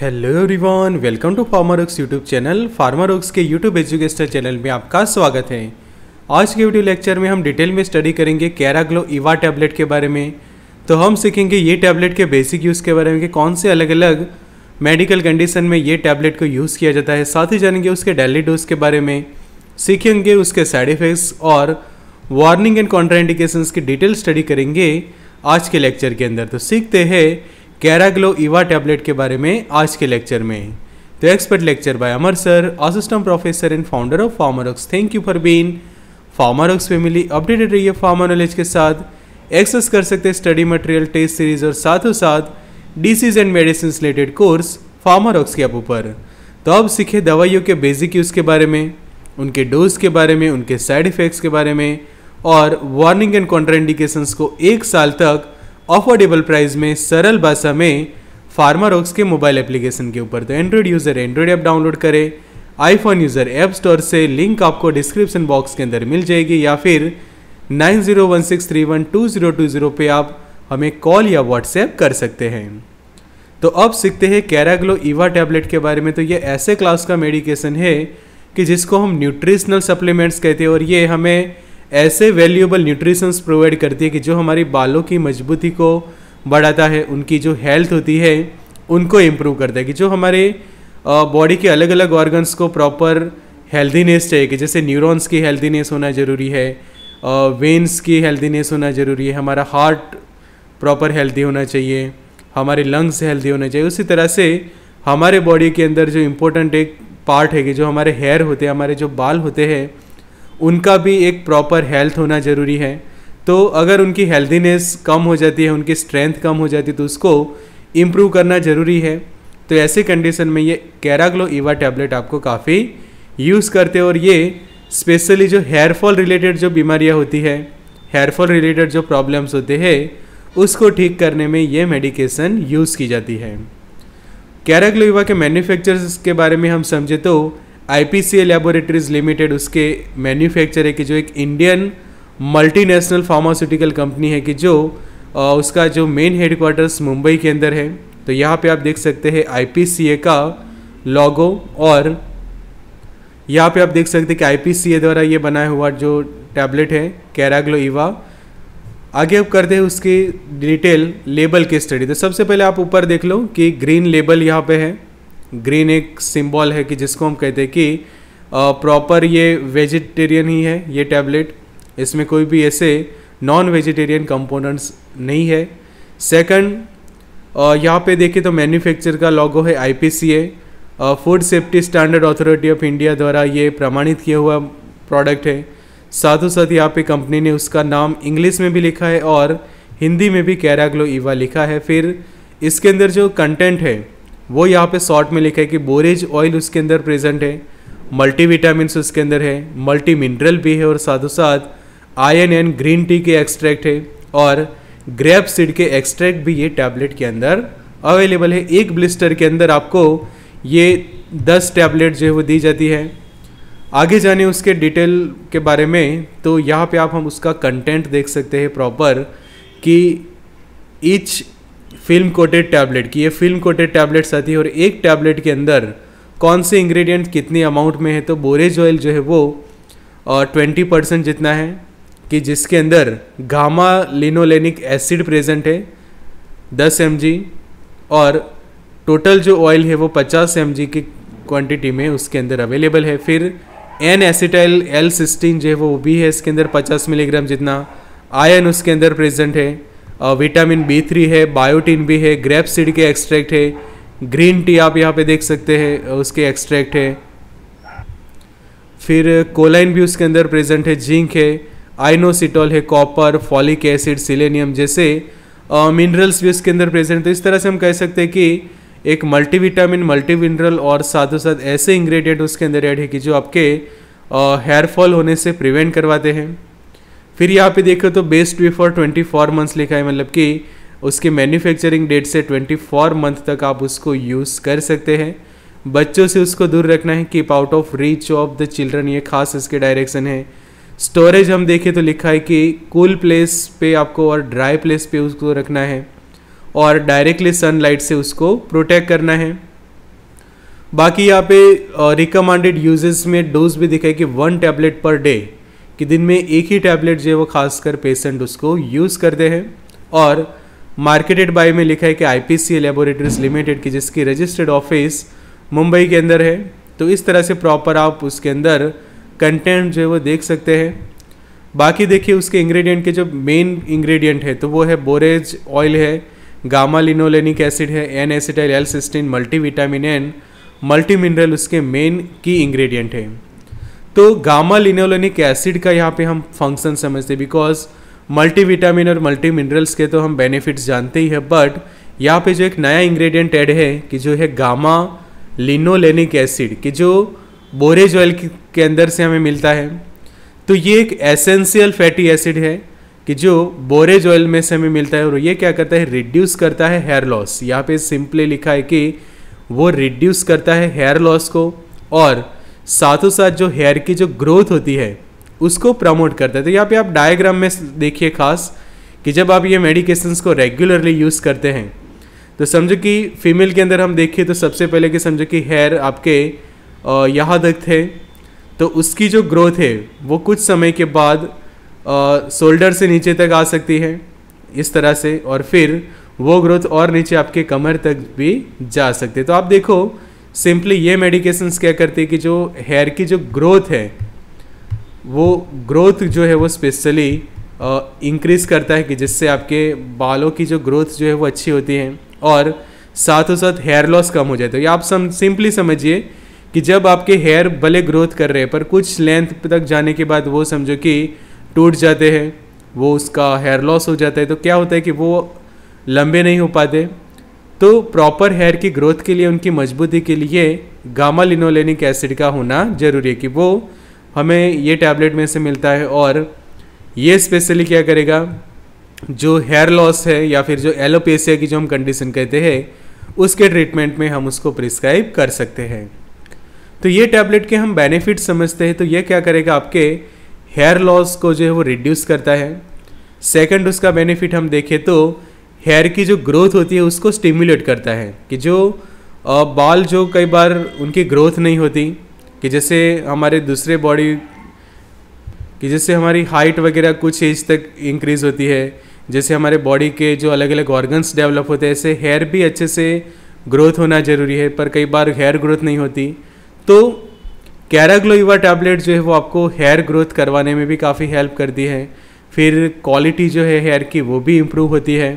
hello everyone welcome to PharmaRocks YouTube channel PharmaRocks के YouTube educational channel में आपका स्वागत है आज के वीडियो लेक्चर में हम डिटेल में स्टडी करेंगे कैराग्लो इवा टैबलेट के बारे में तो हम सीखेंगे ये टैबलेट के बेसिक यूज़ के बारे में कि कौन से अलग अलग मेडिकल कंडीशन में ये टैबलेट को यूज़ किया जाता है साथ ही जानेंगे उसके डेली डोज के बारे में सीखेंगे उसके साइड इफ़ेक्ट्स और वार्निंग एंड कॉन्ट्राइंडिकेशन की डिटेल स्टडी करेंगे आज के लेक्चर के अंदर तो सीखते हैं कैराग्लो ईवा टैबलेट के बारे में आज के लेक्चर में the expert lecture by Amar sir assistant professor and founder of PharmaRocks thank you for being PharmaRocks family updated रहिए फार्मा नॉलेज के साथ एक्सेस कर सकते स्टडी मटेरियल टेस्ट सीरीज और साथों साथ disease and medicine related course PharmaRocks के ऊपर तो अब सीखे दवाइयों के बेसिक यूज़ के बारे में उनके डोज के बारे में उनके साइड इफ़ेक्ट्स के बारे में और वार्निंग एंड कॉन्ट्राइंडिकेशंस को एक साल तक अफोर्डेबल प्राइस में सरल भाषा में फ़ार्मारोक्स के मोबाइल एप्लीकेशन के ऊपर तो Android user Android app download करें आईफोन यूज़र ऐप स्टोर से लिंक आपको डिस्क्रिप्शन बॉक्स के अंदर मिल जाएगी या फिर nine zero one six three one two zero two zero पे आप हमें कॉल या व्हाट्सएप कर सकते हैं तो अब सीखते हैं कैराग्लो ईवा टैबलेट के बारे में तो ये ऐसे क्लास का मेडिकेशन है कि जिसको हम न्यूट्रिशनल सप्लीमेंट्स कहते हैं और ये हमें ऐसे वैल्यूएबल न्यूट्रिशंस प्रोवाइड करती है कि जो हमारी बालों की मजबूती को बढ़ाता है उनकी जो हेल्थ होती है उनको इम्प्रूव करता है कि जो हमारे बॉडी के अलग अलग ऑर्गन्स को प्रॉपर हेल्दीनेस चाहिए कि जैसे न्यूरॉन्स की हेल्दीनेस होना ज़रूरी है वेंस की हेल्दीनेस होना ज़रूरी है हमारा हार्ट प्रॉपर हेल्दी होना चाहिए हमारे लंग्स हेल्दी होने चाहिए उसी तरह से हमारे बॉडी के अंदर जो इम्पोर्टेंट एक पार्ट है कि जो हमारे हेयर होते हैं हमारे जो बाल होते हैं उनका भी एक प्रॉपर हेल्थ होना ज़रूरी है तो अगर उनकी हेल्दीनेस कम हो जाती है उनकी स्ट्रेंथ कम हो जाती है तो उसको इम्प्रूव करना ज़रूरी है तो ऐसे कंडीशन में ये कैराग्लो ईवा टैबलेट आपको काफ़ी यूज़ करते हैं और ये स्पेशली जो हेयर फॉल रिलेटेड जो बीमारियाँ होती है हेयर फॉल रिलेटेड जो प्रॉब्लम्स होते हैं उसको ठीक करने में ये मेडिकेशन यूज़ की जाती है कैराग्लोइवा के मैन्युफैक्चरर्स के बारे में हम समझे तो आईपीसीए लैबोरेटरीज लिमिटेड उसके मैन्युफैक्चर है कि जो एक इंडियन मल्टीनेशनल फार्मास्यूटिकल कंपनी है कि जो आ, उसका जो मेन हेडक्वार्टर्स मुंबई के अंदर है तो यहाँ पे आप देख सकते हैं आईपीसीए का लॉगो और यहाँ पे आप देख सकते हैं कि आईपीसीए द्वारा ये बनाया हुआ जो टैबलेट है कैराग्लो इवा आगे आप करते हैं उसकी डिटेल लेबल की स्टडी तो सबसे पहले आप ऊपर देख लो कि ग्रीन लेबल यहाँ पे है ग्रीन एक सिंबल है कि जिसको हम कहते हैं कि प्रॉपर ये वेजिटेरियन ही है ये टैबलेट इसमें कोई भी ऐसे नॉन वेजिटेरियन कंपोनेंट्स नहीं है सेकंड यहाँ पे देखिए तो मैन्युफैक्चर का लॉगो है IPCA food safety standard authority of India द्वारा ये प्रमाणित किया हुआ प्रोडक्ट है साथ ही साथ यहाँ पे कंपनी ने उसका नाम इंग्लिश में भी लिखा है और हिंदी में भी कैराग्लो ईवा लिखा है फिर इसके अंदर जो कंटेंट है वो यहाँ पे शॉर्ट में लिखा है कि बोरेज ऑयल उसके अंदर प्रेजेंट है मल्टी विटामिन उसके अंदर है मल्टी मिनरल भी है और साथों साथ आयन एंड ग्रीन टी के एक्सट्रैक्ट है और ग्रेप सीड के एक्सट्रैक्ट भी ये टैबलेट के अंदर अवेलेबल है एक ब्लिस्टर के अंदर आपको ये दस टैबलेट जो है वो दी जाती है आगे जाने उसके डिटेल के बारे में तो यहाँ पे आप हम उसका कंटेंट देख सकते हैं प्रॉपर कि ईच फिल्म कोटेड टैबलेट की ये फिल्म कोटेड टैबलेट्स आती है और एक टैबलेट के अंदर कौन से इंग्रेडिएंट कितनी अमाउंट में है तो बोरेज ऑयल जो है वो ट्वेंटी परसेंट जितना है कि जिसके अंदर गामा लिनोलेनिक एसिड प्रेजेंट है दस एम और टोटल जो ऑयल है वो पचास एम की क्वांटिटी में उसके अंदर अवेलेबल है फिर एन एसिटाइल एल सिस्टीन जो है वो भी है इसके अंदर पचास मिलीग्राम जितना आयन उसके अंदर प्रेजेंट है विटामिन बी थ्री है बायोटिन भी है ग्रेप सीड के एक्सट्रैक्ट है ग्रीन टी आप यहाँ पे देख सकते हैं उसके एक्सट्रैक्ट है फिर कोलाइन भी उसके अंदर प्रेजेंट है जिंक है आइनोसिटॉल है कॉपर फॉलिक एसिड सिलेनियम जैसे मिनरल्स भी उसके अंदर प्रेजेंट है तो इस तरह से हम कह सकते हैं कि एक मल्टीविटामिन मल्टी मिनरल और साथ साथ ऐसे इंग्रेडिएंट उसके अंदर ऐड है कि जो आपके हेयर फॉल होने से प्रिवेंट करवाते हैं फिर यहाँ पे देखो तो best before twenty four months लिखा है मतलब कि उसके मैन्युफैक्चरिंग डेट से ट्वेंटी फोर मंथ तक आप उसको यूज़ कर सकते हैं बच्चों से उसको दूर रखना है keep out of reach of the children ये खास इसके डायरेक्शन है स्टोरेज हम देखें तो लिखा है कि कूल प्लेस पे आपको और ड्राई प्लेस पे उसको रखना है और डायरेक्टली सनलाइट से उसको प्रोटेक्ट करना है बाकी यहाँ पे रिकमेंडेड यूजेस में डोज भी दिखाई कि वन टैबलेट पर डे कि दिन में एक ही टैबलेट जो है वो खासकर पेशेंट उसको यूज़ करते हैं और मार्केटेड बाय में लिखा है कि आई सी लेबोरेटरीज लिमिटेड की जिसकी रजिस्टर्ड ऑफिस मुंबई के अंदर है तो इस तरह से प्रॉपर आप उसके अंदर कंटेंट जो है वो देख सकते हैं बाकी देखिए उसके इंग्रेडिएंट के जो मेन इंग्रेडिएंट है तो वो है बोरेज ऑयल है गामा लिनोलेनिक एसिड है N acetyl L cysteine multi vitamin and multi mineral उसके मेन की इंग्रेडिएंट है तो गामा लिनोलिनिक एसिड का यहाँ पे हम फंक्शन समझते हैं बिकॉज मल्टीविटामिन और मल्टी मिनरल्स के तो हम बेनिफिट्स जानते ही हैं बट यहाँ पे जो एक नया इंग्रेडिएंट ऐड है कि जो है गामा लिनोलेनिक एसिड कि जो बोरेज ऑयल के अंदर से हमें मिलता है तो ये एक एसेंशियल फैटी एसिड है कि जो बोरेज ऑयल में से हमें मिलता है और ये क्या करता है रिड्यूस करता है हेयर लॉस यहाँ पे सिंपली लिखा है कि वो रिड्यूस करता है हेयर लॉस को और साथों साथ जो हेयर की जो ग्रोथ होती है उसको प्रमोट करता है तो यहाँ पे आप डायग्राम में देखिए खास कि जब आप ये मेडिकेशंस को रेगुलरली यूज़ करते हैं तो समझो कि फीमेल के अंदर हम देखिए तो सबसे पहले कि समझो कि हेयर आपके यहाँ तक थे तो उसकी जो ग्रोथ है वो कुछ समय के बाद शोल्डर से नीचे तक आ सकती है इस तरह से और फिर वो ग्रोथ और नीचे आपके कमर तक भी जा सकते तो आप देखो सिंपली ये मेडिकेशंस क्या करते हैं कि जो हेयर की जो ग्रोथ है वो ग्रोथ जो है वो स्पेशली इंक्रीज करता है कि जिससे आपके बालों की जो ग्रोथ जो है वो अच्छी होती है और साथ ही साथ हेयर लॉस कम हो जाता है या आप सम सिंपली समझिए कि जब आपके हेयर भले ग्रोथ कर रहे हैं पर कुछ लेंथ तक जाने के बाद वो समझो कि टूट जाते हैं वो उसका हेयर लॉस हो जाता है तो क्या होता है कि वो लंबे नहीं हो पाते तो प्रॉपर हेयर की ग्रोथ के लिए उनकी मजबूती के लिए गामा लिनोलेनिक एसिड का होना ज़रूरी है कि वो हमें ये टैबलेट में से मिलता है और ये स्पेशली क्या करेगा जो हेयर लॉस है या फिर जो एलोपेसिया की जो हम कंडीशन कहते हैं उसके ट्रीटमेंट में हम उसको प्रिस्क्राइब कर सकते हैं तो ये टैबलेट के हम बेनिफिट समझते हैं तो ये क्या करेगा आपके हेयर लॉस को जो है वो रिड्यूस करता है सेकंड उसका बेनिफिट हम देखें तो हेयर की जो ग्रोथ होती है उसको स्टिम्यूलेट करता है कि जो बाल जो कई बार उनकी ग्रोथ नहीं होती कि जैसे हमारे दूसरे बॉडी कि जैसे हमारी हाइट वगैरह कुछ एज तक इंक्रीज़ होती है जैसे हमारे बॉडी के जो अलग अलग ऑर्गन्स डेवलप होते हैं ऐसे हेयर भी अच्छे से ग्रोथ होना ज़रूरी है पर कई बार हेयर ग्रोथ नहीं होती तो कैराग्लोइवा टैबलेट जो है वो आपको हेयर ग्रोथ करवाने में भी काफ़ी हेल्प करती है फिर क्वालिटी जो है हेयर की वो भी इम्प्रूव होती है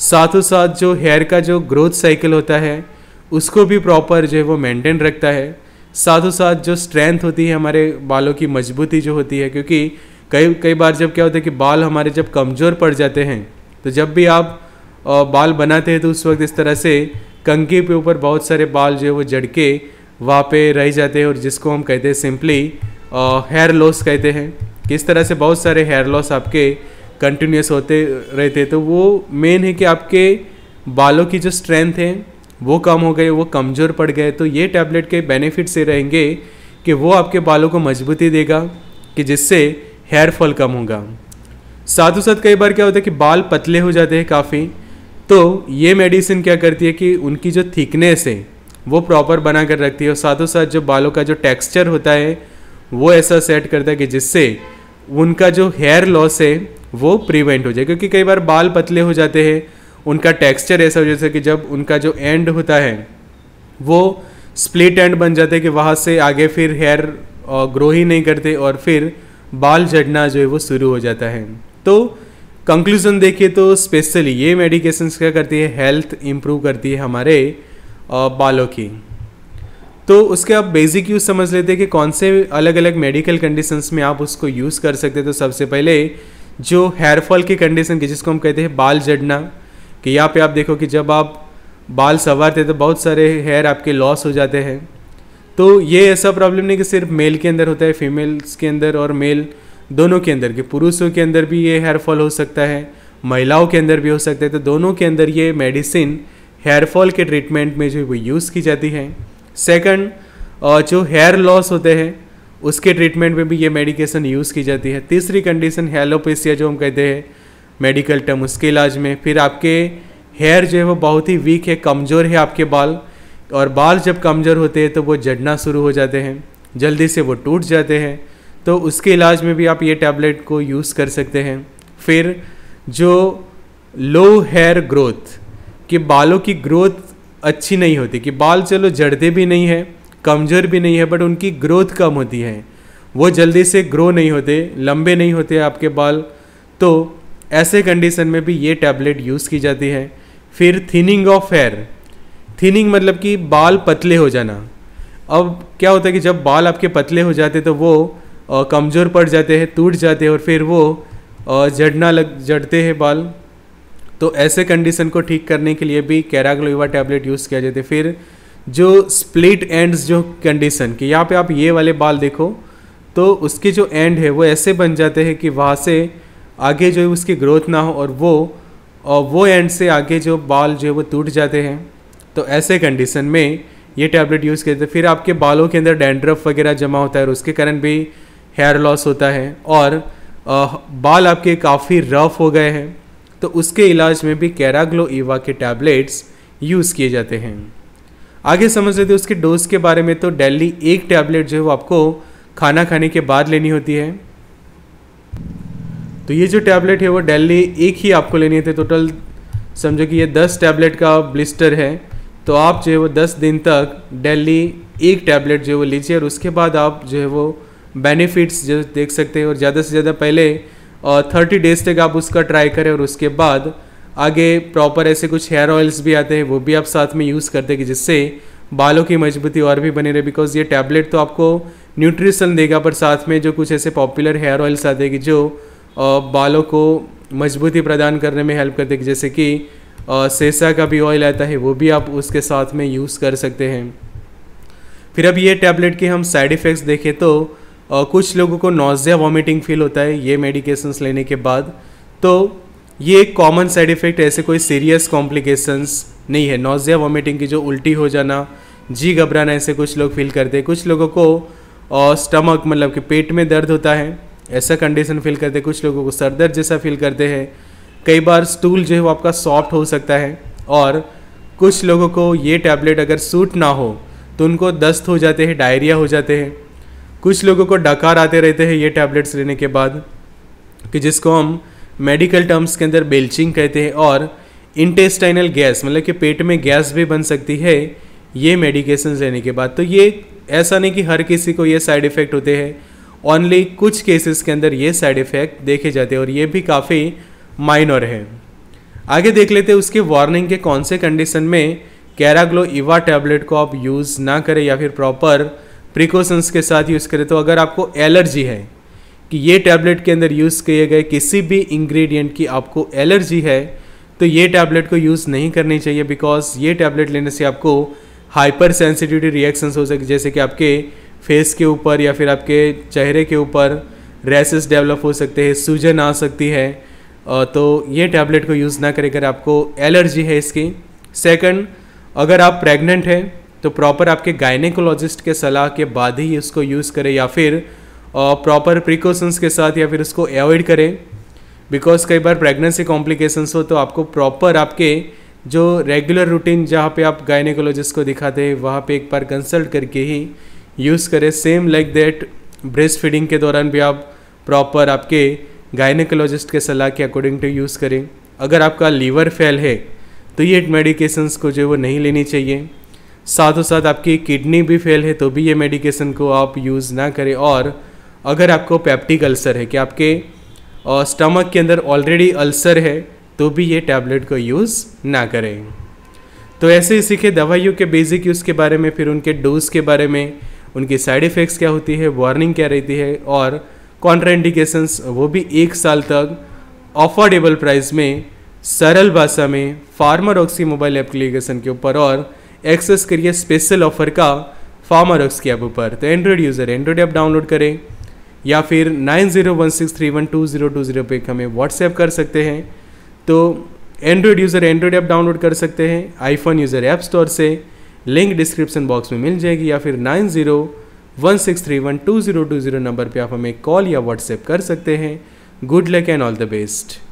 साथ ही साथ जो हेयर का जो ग्रोथ साइकिल होता है उसको भी प्रॉपर जो है वो मेंटेन रखता है साथ ही साथ जो स्ट्रेंथ होती है हमारे बालों की मजबूती जो होती है क्योंकि कई कई बार जब क्या होता है कि बाल हमारे जब कमज़ोर पड़ जाते हैं तो जब भी आप बाल बनाते हैं तो उस वक्त इस तरह से कंघी पे ऊपर बहुत सारे बाल जो है वो जड़ के वहाँ पे रह जाते हैं और जिसको हम कहते हैं सिंपली हेयर लॉस कहते हैं किस तरह से बहुत सारे हेयर लॉस आपके कंटिन्यूस होते रहते तो वो मेन है कि आपके बालों की जो स्ट्रेंथ है वो कम हो गए वो कमज़ोर पड़ गए तो ये टैबलेट के बेनिफिट से रहेंगे कि वो आपके बालों को मजबूती देगा कि जिससे हेयर फॉल कम होगा साथ ही साथ कई बार क्या होता है कि बाल पतले हो जाते हैं काफ़ी तो ये मेडिसिन क्या करती है कि उनकी जो थिकनेस है वो प्रॉपर बना कर रखती है और साथ ही साथ जो बालों का जो टेक्सचर होता है वो ऐसा सेट करता है कि जिससे उनका जो हेयर लॉस है वो प्रिवेंट हो जाए क्योंकि कई बार बाल पतले हो जाते हैं उनका टेक्सचर ऐसा हो जाता है कि जब उनका जो एंड होता है वो स्प्लिट एंड बन जाते हैं कि वहाँ से आगे फिर हेयर ग्रो ही नहीं करते और फिर बाल झड़ना जो है वो शुरू हो जाता है तो कंक्लूजन देखिए तो स्पेशली ये मेडिकेशंस क्या करती है हेल्थ इम्प्रूव करती है हमारे बालों की तो उसके आप बेसिक यूज़ समझ लेते हैं कि कौन से अलग अलग मेडिकल कंडीशंस में आप उसको यूज़ कर सकते हैं तो सबसे पहले जो हेयरफॉल की कंडीशन की जिसको हम कहते हैं बाल जड़ना कि यहाँ पे आप देखो कि जब आप बाल संवारते तो बहुत सारे हेयर आपके लॉस हो जाते हैं तो ये ऐसा प्रॉब्लम नहीं कि सिर्फ मेल के अंदर होता है फीमेल्स के अंदर और मेल दोनों के अंदर कि पुरुषों के अंदर भी ये हेयरफॉल हो सकता है महिलाओं के अंदर भी हो सकता है तो दोनों के अंदर ये मेडिसिन हेयरफॉल के ट्रीटमेंट में जो वो यूज़ की जाती है सेकंड जो हेयर लॉस होते हैं उसके ट्रीटमेंट में भी ये मेडिकेशन यूज़ की जाती है तीसरी कंडीशन हेलोपेसिया जो हम कहते हैं मेडिकल टर्म उसके इलाज में फिर आपके हेयर जो है वो बहुत ही वीक है कमज़ोर है आपके बाल और बाल जब कमज़ोर होते हैं तो वो जड़ना शुरू हो जाते हैं जल्दी से वो टूट जाते हैं तो उसके इलाज में भी आप ये टैबलेट को यूज़ कर सकते हैं फिर जो लो हेयर ग्रोथ कि बालों की ग्रोथ अच्छी नहीं होती कि बाल चलो जड़ते भी नहीं है कमज़ोर भी नहीं है बट उनकी ग्रोथ कम होती है वो जल्दी से ग्रो नहीं होते लंबे नहीं होते आपके बाल तो ऐसे कंडीशन में भी ये टैबलेट यूज़ की जाती है फिर थिनिंग ऑफ हेयर थिनिंग मतलब कि बाल पतले हो जाना अब क्या होता है कि जब बाल आपके पतले हो जाते तो वो कमज़ोर पड़ जाते हैं टूट जाते हैं और फिर वो जड़ना लग जड़ते हैं बाल तो ऐसे कंडीशन को ठीक करने के लिए भी कैराग्लोवा टैबलेट यूज़ किया जाता है फिर जो स्प्लिट एंड्स जो कंडीशन कि यहाँ पे आप ये वाले बाल देखो तो उसके जो एंड है वो ऐसे बन जाते हैं कि वहाँ से आगे जो है उसकी ग्रोथ ना हो और वो और वो एंड से आगे जो बाल जो है वो टूट जाते हैं तो ऐसे कंडीशन में ये टैबलेट यूज़ करते फिर आपके बालों के अंदर डैंड्रफ वगैरह जमा होता है और उसके कारण भी हेयर लॉस होता है और आ, बाल आपके काफ़ी रफ हो गए हैं तो उसके इलाज में भी कैराग्लो ईवा के टैबलेट्स यूज़ किए जाते हैं आगे समझ लेते उसके डोज के बारे में तो डेली एक टैबलेट जो है वो आपको खाना खाने के बाद लेनी होती है तो ये जो टैबलेट है वो डेली एक ही आपको लेनी होती है टोटल समझो कि ये दस टैबलेट का ब्लिस्टर है तो आप जो है वो दस दिन तक डेली एक टैबलेट जो है वो लीजिए और उसके बाद आप जो है वो बेनिफिट्स जो देख सकते हैं और ज़्यादा से ज़्यादा पहले थर्टी डेज तक आप उसका ट्राई करें और उसके बाद आगे प्रॉपर ऐसे कुछ हेयर ऑयल्स भी आते हैं वो भी आप साथ में यूज़ कर देगी जिससे बालों की मजबूती और भी बनी रहे बिकॉज ये टैबलेट तो आपको न्यूट्रिशन देगा पर साथ में जो कुछ ऐसे पॉपुलर हेयर ऑयल्स आते हैं जो बालों को मजबूती प्रदान करने में हेल्प करते देगी जैसे कि सेसा का भी ऑयल आता है वो भी आप उसके साथ में यूज़ कर सकते हैं फिर अब ये टैबलेट के हम साइड इफ़ेक्ट्स देखें तो और कुछ लोगों को नोजिया वॉमिटिंग फील होता है ये मेडिकेशंस लेने के बाद तो ये एक कॉमन साइड इफ़ेक्ट ऐसे कोई सीरियस कॉम्प्लिकेशंस नहीं है नोजिया वॉमिटिंग की जो उल्टी हो जाना जी घबराना ऐसे कुछ लोग फील करते हैं कुछ लोगों को और स्टमक मतलब कि पेट में दर्द होता है ऐसा कंडीशन फील करते हैं कुछ लोगों को सर दर्द जैसा फील करते हैं कई बार स्टूल जो है वो आपका सॉफ्ट हो सकता है और कुछ लोगों को ये टैबलेट अगर सूट ना हो तो उनको दस्त हो जाते हैं डायरिया हो जाते हैं कुछ लोगों को डकार आते रहते हैं ये टैबलेट्स लेने के बाद कि जिसको हम मेडिकल टर्म्स के अंदर बेल्चिंग कहते हैं और इंटेस्टाइनल गैस मतलब कि पेट में गैस भी बन सकती है ये मेडिकेशन लेने के बाद तो ये ऐसा नहीं कि हर किसी को ये साइड इफ़ेक्ट होते हैं ओनली कुछ केसेस के अंदर ये साइड इफ़ेक्ट देखे जाते हैं और ये भी काफ़ी माइनर है आगे देख लेते हैं उसके वार्निंग के कौन से कंडीशन में कैराग्लो इवा टैबलेट को आप यूज़ ना करें या फिर प्रॉपर प्रिकॉशंस के साथ यूज़ करें तो अगर आपको एलर्जी है कि ये टैबलेट के अंदर यूज़ किए गए किसी भी इंग्रेडिएंट की आपको एलर्जी है तो ये टैबलेट को यूज़ नहीं करनी चाहिए बिकॉज ये टैबलेट लेने से आपको हाइपर सेंसिटिविटी रिएक्शंस हो सके जैसे कि आपके फेस के ऊपर या फिर आपके चेहरे के ऊपर रैसेस डेवलप हो सकते हैं सूजन आ सकती है तो ये टैबलेट को यूज़ ना करें अगर आपको एलर्जी है इसकी सेकंड अगर आप प्रेग्नेंट हैं तो प्रॉपर आपके गायनेकोलॉजिस्ट के सलाह के बाद ही इसको यूज़ करें या फिर प्रॉपर प्रिकॉशंस के साथ या फिर इसको अवॉइड करें बिकॉज कई बार प्रेगनेंसी कॉम्प्लिकेशंस हो तो आपको प्रॉपर आपके जो रेगुलर रूटीन जहाँ पे आप गायनेकोलॉजिस्ट को दिखाते हैं वहाँ पे एक बार कंसल्ट करके ही यूज़ करें same like that breast feeding के दौरान भी आप प्रॉपर आपके गायनेकोलॉजिस्ट के सलाह के अकॉर्डिंग टू यूज़ करें अगर आपका लीवर फेल है तो ये मेडिकेशंस को जो है वो नहीं लेनी चाहिए साथ साथ आपकी किडनी भी फेल है तो भी ये मेडिकेशन को आप यूज़ ना करें और अगर आपको पैप्टिक अल्सर है कि आपके स्टमक के अंदर ऑलरेडी अल्सर है तो भी ये टैबलेट को यूज़ ना करें तो ऐसे ही सीखे दवाइयों के बेसिक यूज़ के बारे में फिर उनके डोज के बारे में उनकी साइड इफ़ेक्ट्स क्या होती है वार्निंग क्या रहती है और कॉन्ट्राइंडिकेशंस वो भी एक साल तक अफोर्डेबल प्राइस में सरल भाषा में फार्मर ऑक्सी मोबाइल एप्लीकेशन के ऊपर और एक्सेस करिए स्पेशल ऑफर का फार्मा रक्स की ऐप पर तो Android user Android app download करें या फिर nine zero one six three one two zero two zero पे हमें व्हाट्सएप कर सकते हैं तो Android user Android app download कर सकते हैं आईफोन यूज़र ऐप स्टोर से लिंक डिस्क्रिप्शन बॉक्स में मिल जाएगी या फिर nine zero one six three one two zero two zero number पर आप हमें कॉल या व्हाट्सएप कर सकते हैं good luck and all the best